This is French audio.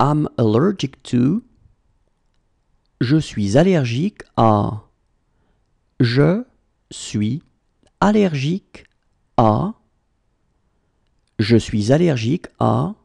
I'm allergic to. Je suis allergique à. Je suis allergique à. Je suis allergique à.